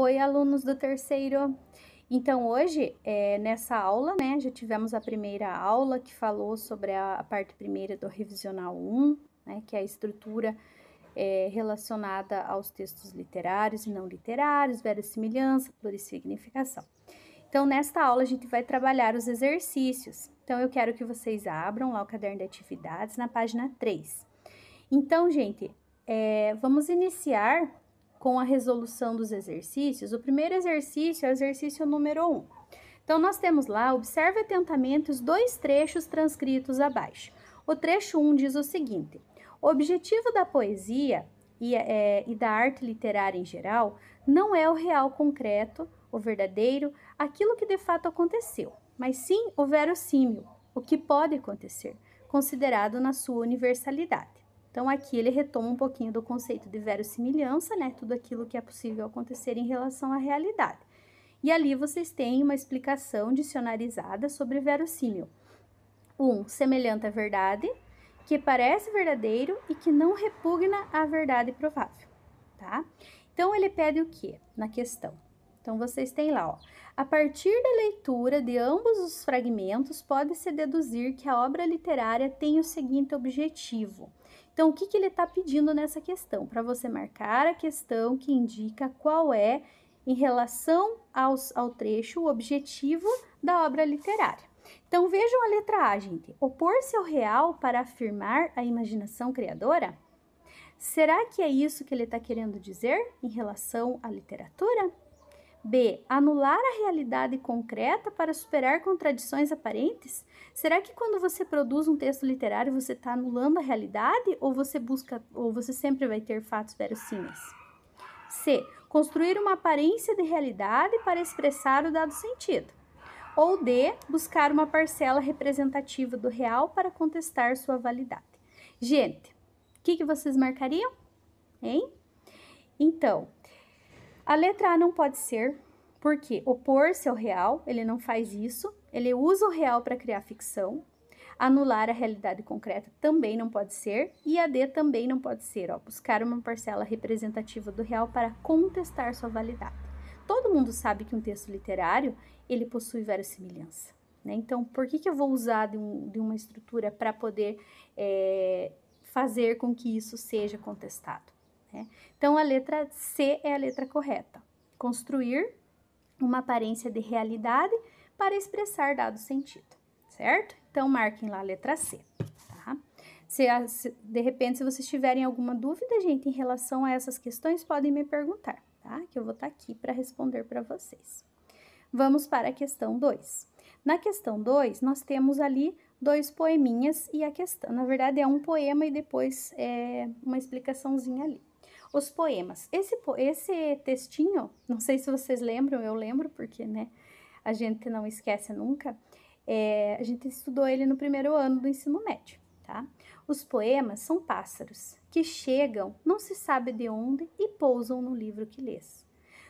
Oi, alunos do terceiro! Então, hoje, é, nessa aula, né, já tivemos a primeira aula que falou sobre a, a parte primeira do Revisional 1, né, que é a estrutura é, relacionada aos textos literários e não literários, verossimilhança, plurissignificação. Então, nesta aula, a gente vai trabalhar os exercícios. Então, eu quero que vocês abram lá o caderno de atividades na página 3. Então, gente, é, vamos iniciar com a resolução dos exercícios, o primeiro exercício é o exercício número 1. Um. Então, nós temos lá, observe atentamente os dois trechos transcritos abaixo. O trecho 1 um diz o seguinte: o objetivo da poesia e, é, e da arte literária em geral não é o real concreto, o verdadeiro, aquilo que de fato aconteceu, mas sim o verossímil, o que pode acontecer, considerado na sua universalidade. Então, aqui ele retoma um pouquinho do conceito de verossimilhança, né? Tudo aquilo que é possível acontecer em relação à realidade. E ali vocês têm uma explicação dicionarizada sobre verossímil. Um, semelhante à verdade, que parece verdadeiro e que não repugna à verdade provável, tá? Então, ele pede o que na questão? Então, vocês têm lá, ó. A partir da leitura de ambos os fragmentos, pode-se deduzir que a obra literária tem o seguinte objetivo então, o que, que ele está pedindo nessa questão? Para você marcar a questão que indica qual é, em relação aos, ao trecho, o objetivo da obra literária. Então, vejam a letra A, gente. Opor-se ao real para afirmar a imaginação criadora? Será que é isso que ele está querendo dizer em relação à literatura? B. Anular a realidade concreta para superar contradições aparentes? Será que quando você produz um texto literário você está anulando a realidade ou você busca ou você sempre vai ter fatos verossímeis? C. Construir uma aparência de realidade para expressar o dado sentido. Ou D. Buscar uma parcela representativa do real para contestar sua validade. Gente, o que, que vocês marcariam? Hein? Então, a letra A não pode ser, porque opor-se ao real, ele não faz isso, ele usa o real para criar ficção. Anular a realidade concreta também não pode ser, e a D também não pode ser, ó, buscar uma parcela representativa do real para contestar sua validade. Todo mundo sabe que um texto literário, ele possui verossimilhança. Né? Então, por que, que eu vou usar de, um, de uma estrutura para poder é, fazer com que isso seja contestado? Né? Então, a letra C é a letra correta. Construir uma aparência de realidade para expressar dado sentido, certo? Então, marquem lá a letra C, tá? Se, de repente, se vocês tiverem alguma dúvida, gente, em relação a essas questões, podem me perguntar, tá? Que eu vou estar tá aqui para responder para vocês. Vamos para a questão 2. Na questão 2, nós temos ali dois poeminhas e a questão. Na verdade, é um poema e depois é, uma explicaçãozinha ali. Os poemas. Esse, esse textinho, não sei se vocês lembram, eu lembro porque, né, a gente não esquece nunca. É, a gente estudou ele no primeiro ano do ensino médio, tá? Os poemas são pássaros que chegam, não se sabe de onde, e pousam no livro que lês.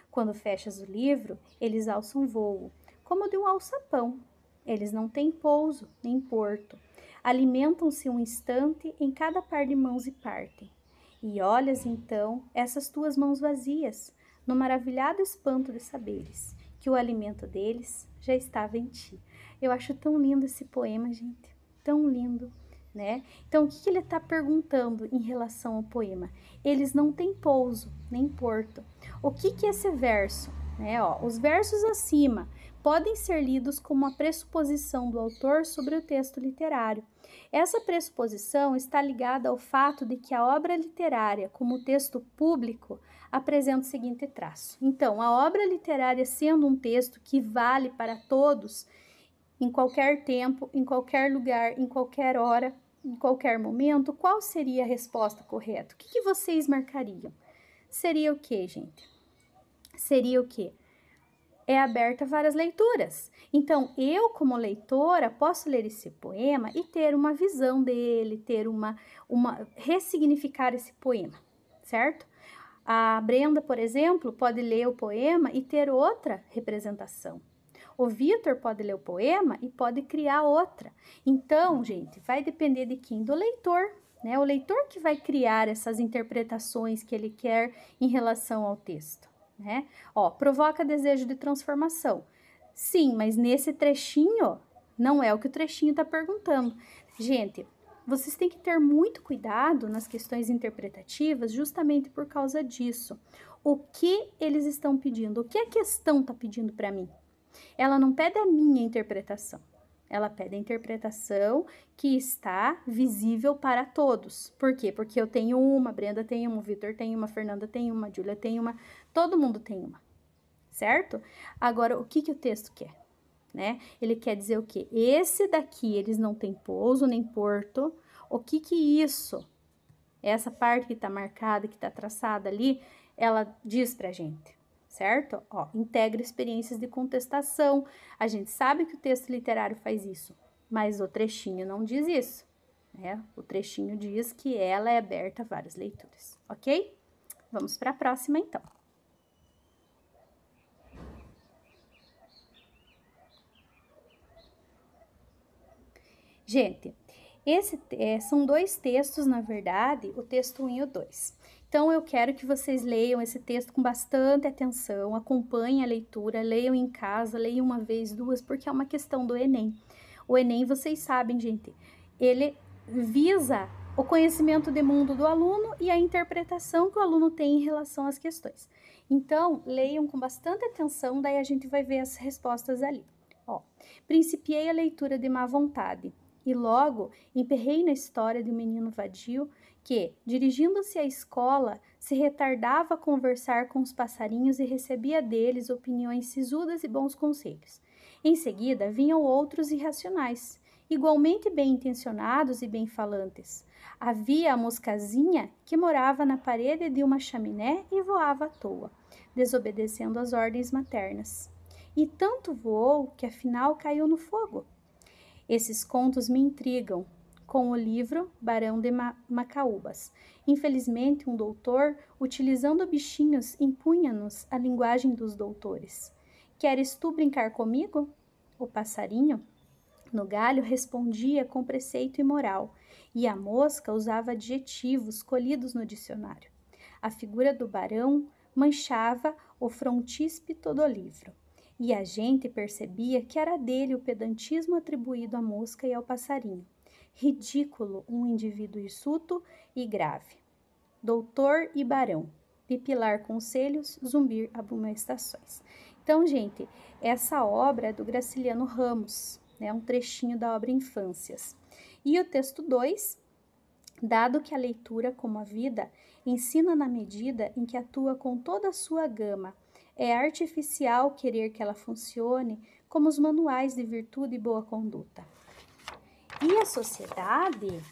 Quando fechas o livro, eles alçam voo, como de um alçapão. Eles não têm pouso nem porto. Alimentam-se um instante em cada par de mãos e partem. E olhas então essas tuas mãos vazias, no maravilhado espanto de saberes que o alimento deles já estava em ti. Eu acho tão lindo esse poema, gente, tão lindo, né? Então, o que, ele está perguntando em relação ao poema? Eles não têm pouso nem porto. O que, que é esse verso, né? Ó, os versos acima podem ser lidos como uma pressuposição do autor sobre o texto literário. Essa pressuposição está ligada ao fato de que a obra literária, como texto público, apresenta o seguinte traço. Então, a obra literária, sendo um texto que vale para todos, em qualquer tempo, em qualquer lugar, em qualquer hora, em qualquer momento, qual seria a resposta correta? O que, que vocês marcariam? Seria o que, gente? Seria o que? é aberta a várias leituras. Então, eu, como leitora, posso ler esse poema e ter uma visão dele, ter uma, uma ressignificar esse poema, certo? A Brenda, por exemplo, pode ler o poema e ter outra representação. O Vitor pode ler o poema e pode criar outra. Então, gente, vai depender de quem? Do leitor, né? O leitor que vai criar essas interpretações que ele quer em relação ao texto né? Ó, provoca desejo de transformação. Sim, mas nesse trechinho não é o que o trechinho está perguntando. Gente, vocês têm que ter muito cuidado nas questões interpretativas justamente por causa disso. O que eles estão pedindo? O que a questão está pedindo para mim? Ela não pede a minha interpretação. Ela pede a interpretação que está visível para todos. Por quê? Porque eu tenho uma, Brenda tem uma, Vitor tem uma, Fernanda tem uma, Júlia tem uma. Todo mundo tem uma, certo? Agora, o que, que o texto quer? Né? Ele quer dizer o quê? Esse daqui, eles não têm pouso nem porto. O que que isso? Essa parte que está marcada, que está traçada ali, ela diz a gente, certo? Ó, integra experiências de contestação. A gente sabe que o texto literário faz isso, mas o trechinho não diz isso, né? O trechinho diz que ela é aberta a várias leituras. ok? Vamos para a próxima então. Gente, esse é, são dois textos, na verdade, o texto 1 e o 2. Então, eu quero que vocês leiam esse texto com bastante atenção, acompanhem a leitura, leiam em casa, leiam uma vez, duas, porque é uma questão do Enem. O Enem, vocês sabem, gente, ele visa o conhecimento de mundo do aluno e a interpretação que o aluno tem em relação às questões. Então, leiam com bastante atenção, daí a gente vai ver as respostas ali. Ó, principiei a leitura de má vontade e logo emperrei na história de um menino vadio que, dirigindo-se à escola, se retardava a conversar com os passarinhos e recebia deles opiniões sisudas e bons conselhos. Em seguida vinham outros irracionais, igualmente bem intencionados e bem falantes. Havia a moscazinha que morava na parede de uma chaminé e voava à toa, desobedecendo às ordens maternas. E tanto voou que afinal caiu no fogo. Esses contos me intrigam. Com o livro Barão de Ma Macaúbas. Infelizmente, um doutor, utilizando bichinhos, impunha-nos a linguagem dos doutores. Queres tu brincar comigo? O passarinho, no galho, respondia com preceito e moral, e a mosca usava adjetivos colhidos no dicionário. A figura do barão manchava o frontispito do livro e a gente percebia que era dele o pedantismo atribuído à mosca e ao passarinho. Ridículo, um indivíduo hirsuto e grave. Doutor e barão, pipilar conselhos, zumbir abominações. Então, gente, essa obra é do Graciliano Ramos, né, um trechinho da obra Infâncias. E o texto 2, dado que a leitura, como a vida, ensina na medida em que atua com toda a sua gama, é artificial querer que ela funcione como os manuais de virtude e boa conduta. E a sociedade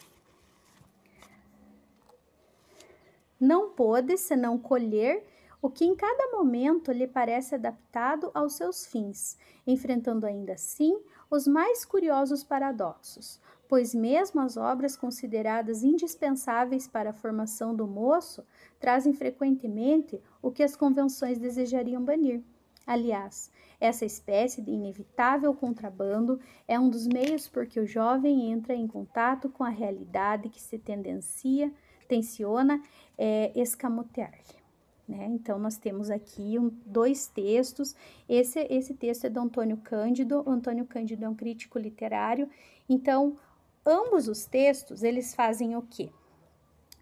não pôde senão colher o que em cada momento lhe parece adaptado aos seus fins, enfrentando ainda assim os mais curiosos paradoxos, pois mesmo as obras consideradas indispensáveis para a formação do moço trazem frequentemente o que as convenções desejariam banir. Aliás, essa espécie de inevitável contrabando é um dos meios por que o jovem entra em contato com a realidade que se tendencia, tensiona é, escamotear-lhe. Né? Então, nós temos aqui um, dois textos. Esse, esse texto é do Antônio Cândido. O Antônio Cândido é um crítico literário. Então, ambos os textos, eles fazem o quê?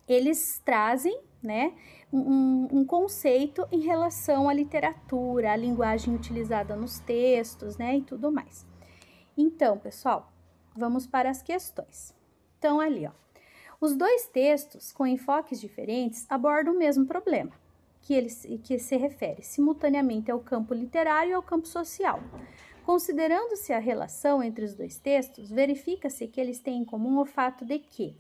Eles trazem né, um, um, conceito em relação à literatura, à linguagem utilizada nos textos né, e tudo mais. Então, pessoal, vamos para as questões. Então, ali, ó, os dois textos, com enfoques diferentes, abordam o mesmo problema, que, ele, que se refere simultaneamente ao campo literário e ao campo social. Considerando-se a relação entre os dois textos, verifica-se que eles têm em comum o fato de que,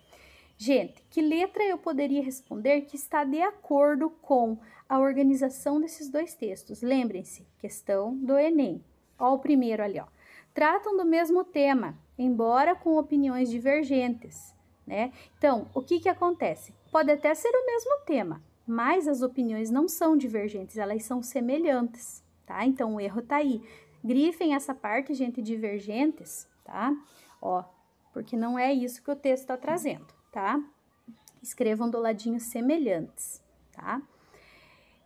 gente, que letra eu poderia responder que está de acordo com a organização desses dois textos? Lembrem-se, questão do Enem. Ó, o primeiro ali, ó. Tratam do mesmo tema, embora com opiniões divergentes, né? Então, o que que acontece? Pode até ser o mesmo tema, mas as opiniões não são divergentes, elas são semelhantes, tá? Então o erro tá aí. Grifem essa parte, gente, divergentes, tá? Ó, porque não é isso que o texto está trazendo, tá? Escrevam do ladinho semelhantes, tá?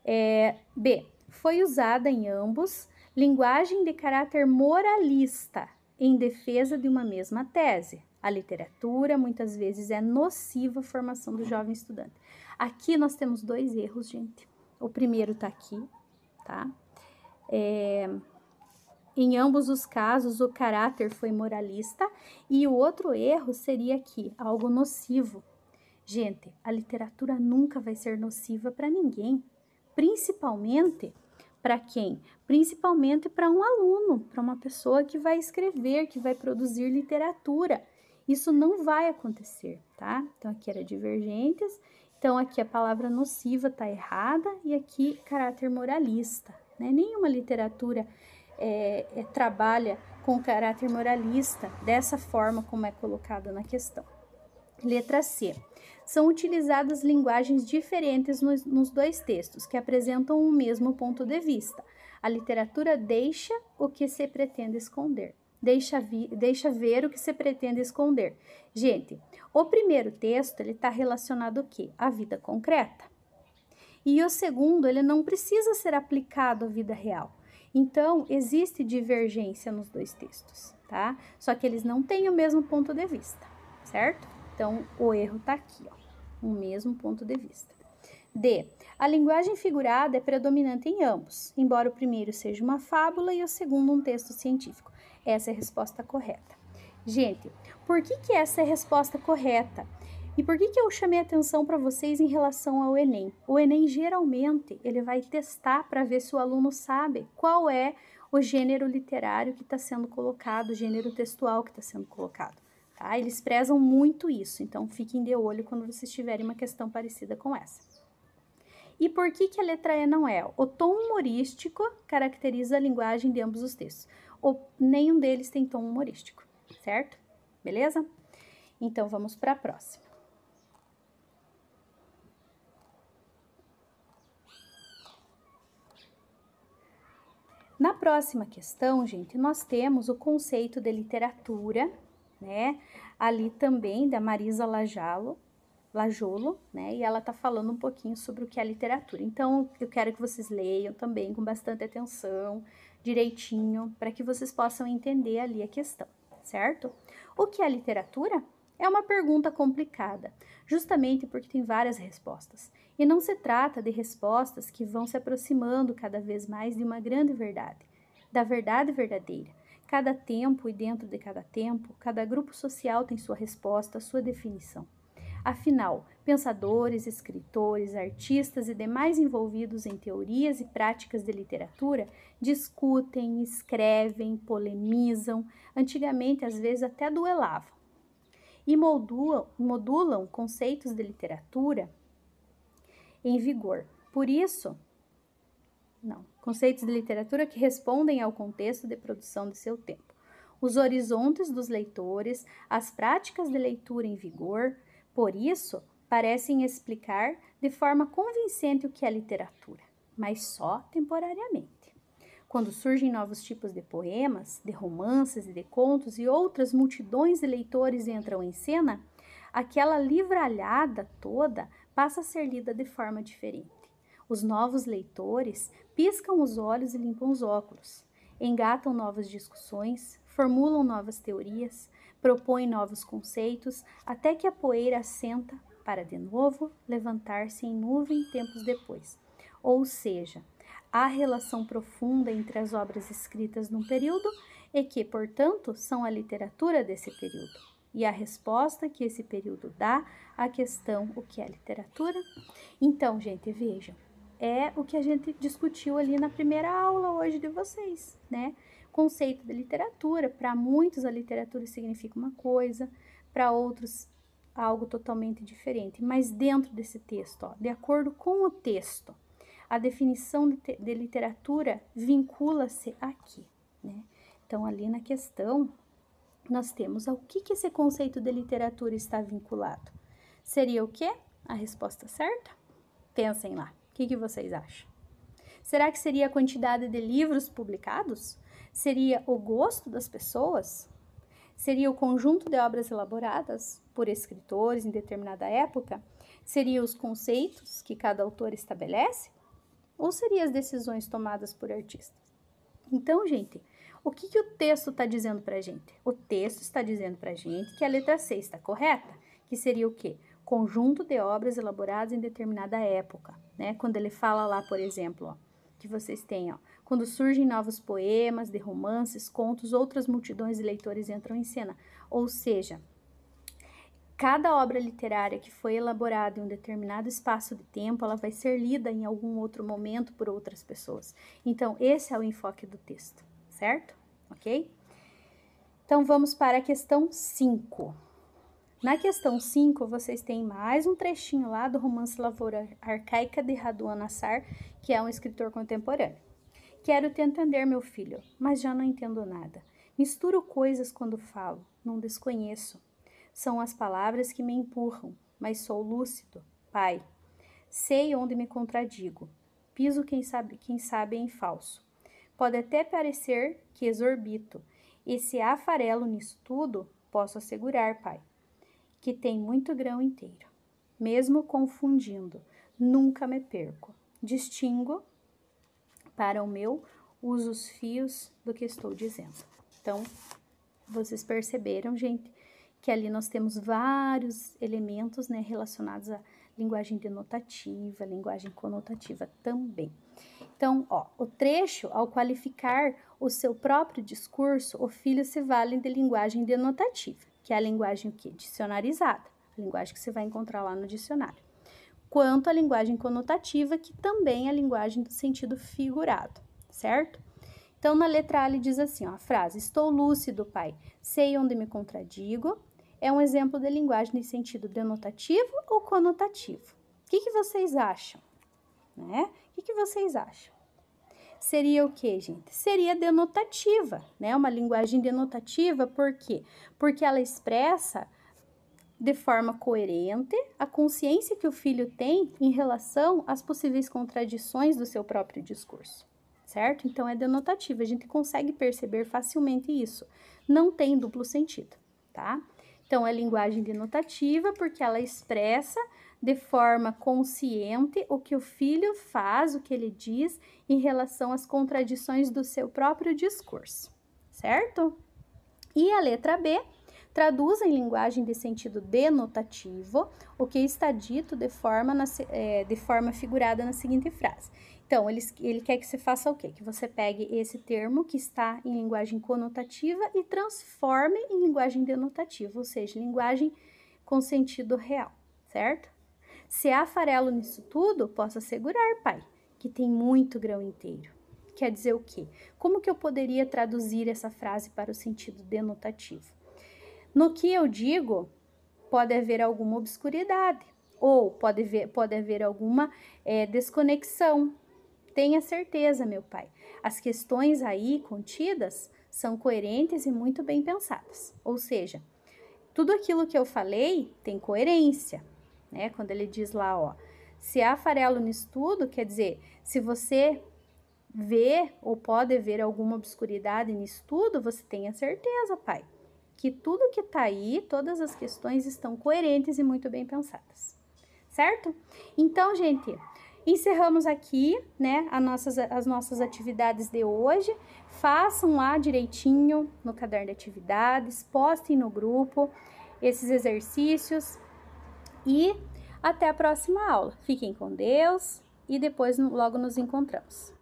É, B. Foi usada em ambos linguagem de caráter moralista em defesa de uma mesma tese. A literatura muitas vezes é nociva à formação do jovem estudante. Aqui nós temos dois erros, gente. O primeiro tá aqui, tá? É, em ambos os casos, o caráter foi moralista e o outro erro seria aqui algo nocivo. Gente, a literatura nunca vai ser nociva para ninguém, principalmente para quem? Principalmente para um aluno, para uma pessoa que vai escrever, que vai produzir literatura. Isso não vai acontecer, tá? Então aqui era divergentes, então aqui a palavra nociva está errada e aqui caráter moralista, né? Nenhuma literatura é, é, trabalha com caráter moralista, dessa forma como é colocado na questão. Letra C. São utilizadas linguagens diferentes nos, nos dois textos, que apresentam o mesmo ponto de vista. A literatura deixa o que se pretende esconder. Deixa, vi, deixa ver o que se pretende esconder. Gente, o primeiro texto ele está relacionado o quê? À vida concreta. E o segundo, ele não precisa ser aplicado à vida real. Então, existe divergência nos dois textos, tá? Só que eles não têm o mesmo ponto de vista, certo? Então, o erro tá aqui, ó, o mesmo ponto de vista. D. A linguagem figurada é predominante em ambos, embora o primeiro seja uma fábula e o segundo um texto científico. Essa é a resposta correta. Gente, por que, que essa é a resposta correta? E por que, que eu chamei atenção para vocês em relação ao Enem? O Enem geralmente ele vai testar para ver se o aluno sabe qual é o gênero literário que está sendo colocado, o gênero textual que está sendo colocado. Tá? Eles prezam muito isso, então fiquem de olho quando vocês tiverem uma questão parecida com essa. E por que, que a letra E não é? O tom humorístico caracteriza a linguagem de ambos os textos. O, nenhum deles tem tom humorístico, certo? Beleza? Então vamos para a próxima. Na próxima questão, gente, nós temos o conceito de literatura, né? Ali também da Marisa Lajalo, Lajolo, né? E ela tá falando um pouquinho sobre o que é literatura. Então, eu quero que vocês leiam também com bastante atenção, direitinho, para que vocês possam entender ali a questão, certo? O que é literatura? É uma pergunta complicada, justamente porque tem várias respostas. E não se trata de respostas que vão se aproximando cada vez mais de uma grande verdade, da verdade verdadeira. Cada tempo e dentro de cada tempo, cada grupo social tem sua resposta, sua definição. Afinal, pensadores, escritores, artistas e demais envolvidos em teorias e práticas de literatura discutem, escrevem, polemizam, antigamente às vezes até duelavam e modulam, modulam conceitos de literatura em vigor. Por isso, não, conceitos de literatura que respondem ao contexto de produção de seu tempo. Os horizontes dos leitores, as práticas de leitura em vigor, por isso, parecem explicar de forma convincente o que é literatura, mas só temporariamente. Quando surgem novos tipos de poemas, de romances e de contos, e outras multidões de leitores entram em cena, aquela livralhada toda passa a ser lida de forma diferente. Os novos leitores piscam os olhos e limpam os óculos, engatam novas discussões, formulam novas teorias, propõem novos conceitos, até que a poeira assenta para de novo levantar-se em nuvem tempos depois. Ou seja, a relação profunda entre as obras escritas num período e que, portanto, são a literatura desse período. E a resposta que esse período dá à questão o que é literatura? Então, gente, vejam, é o que a gente discutiu ali na primeira aula hoje de vocês, né? Conceito de literatura, para muitos a literatura significa uma coisa, para outros algo totalmente diferente, mas dentro desse texto, ó, de acordo com o texto, a definição de literatura vincula-se aqui, né? Então, ali na questão, nós temos ao ah, que, que esse conceito de literatura está vinculado. Seria o quê? A resposta certa? Pensem lá. O que, que vocês acham? Será que seria a quantidade de livros publicados? Seria o gosto das pessoas? Seria o conjunto de obras elaboradas por escritores em determinada época? Seria os conceitos que cada autor estabelece? ou seriam as decisões tomadas por artistas? Então, gente, o que, que o texto está dizendo para gente? O texto está dizendo para gente que a letra C está correta, que seria o quê? Conjunto de obras elaboradas em determinada época, né? Quando ele fala lá, por exemplo, ó, que vocês têm, ó, quando surgem novos poemas, de romances, contos, outras multidões de leitores entram em cena. Ou seja, Cada obra literária que foi elaborada em um determinado espaço de tempo, ela vai ser lida em algum outro momento por outras pessoas. Então, esse é o enfoque do texto, certo? OK? Então vamos para a questão 5. Na questão 5, vocês têm mais um trechinho lá do romance Lavoura Arcaica de Raduan Nassar, que é um escritor contemporâneo. Quero te entender, meu filho, mas já não entendo nada. Misturo coisas quando falo, não desconheço. São as palavras que me empurram, mas sou lúcido, Pai. Sei onde me contradigo. Piso quem sabe, quem sabe em falso. Pode até parecer que exorbito, e se há farelo nisso tudo, posso assegurar, Pai, que tem muito grão inteiro. Mesmo confundindo, nunca me perco. Distingo para o meu uso os fios do que estou dizendo. Então, vocês perceberam, gente, que ali nós temos vários elementos né, relacionados à linguagem denotativa, linguagem conotativa também. Então, ó, o trecho, ao qualificar o seu próprio discurso, o filho se vale de linguagem denotativa, que é a linguagem o quê? dicionarizada, a linguagem que você vai encontrar lá no dicionário. Quanto à linguagem conotativa, que também é a linguagem do sentido figurado, certo? Então, na letra A, ele diz assim: ó, a frase, estou lúcido, pai, sei onde me contradigo, é um exemplo de linguagem de sentido denotativo ou conotativo. O que, que vocês acham? Né? O que, que vocês acham? Seria o que, gente? Seria denotativa, né? Uma linguagem denotativa, por quê? Porque ela expressa de forma coerente a consciência que o filho tem em relação às possíveis contradições do seu próprio discurso, certo? Então é denotativa, a gente consegue perceber facilmente isso. Não tem duplo sentido, tá? Então, é linguagem denotativa porque ela expressa de forma consciente o que o filho faz, o que ele diz em relação às contradições do seu próprio discurso, certo? E a letra B traduz em linguagem de sentido denotativo o que está dito de forma, na, é, de forma figurada na seguinte frase. Então, ele, ele quer que você faça o quê? Que você pegue esse termo que está em linguagem conotativa e transforme em linguagem denotativa, ou seja, linguagem com sentido real, certo? Se há farelo nisso tudo, posso assegurar, pai, que tem muito grão inteiro. Quer dizer o quê? Como que eu poderia traduzir essa frase para o sentido denotativo? No que eu digo, pode haver alguma obscuridade ou pode haver, pode haver alguma é, desconexão. Tenha certeza, meu pai. As questões aí contidas são coerentes e muito bem pensadas. Ou seja, tudo aquilo que eu falei tem coerência, né? Quando ele diz lá, ó, se há farelo no estudo, quer dizer, se você vê ou pode ver alguma obscuridade no estudo, você tenha certeza, pai que tudo que está aí, todas as questões estão coerentes e muito bem pensadas, certo? Então, gente, encerramos aqui, né, as nossas, as nossas atividades de hoje. Façam lá direitinho no caderno de atividades, postem no grupo esses exercícios e até a próxima aula. Fiquem com Deus e depois logo nos encontramos.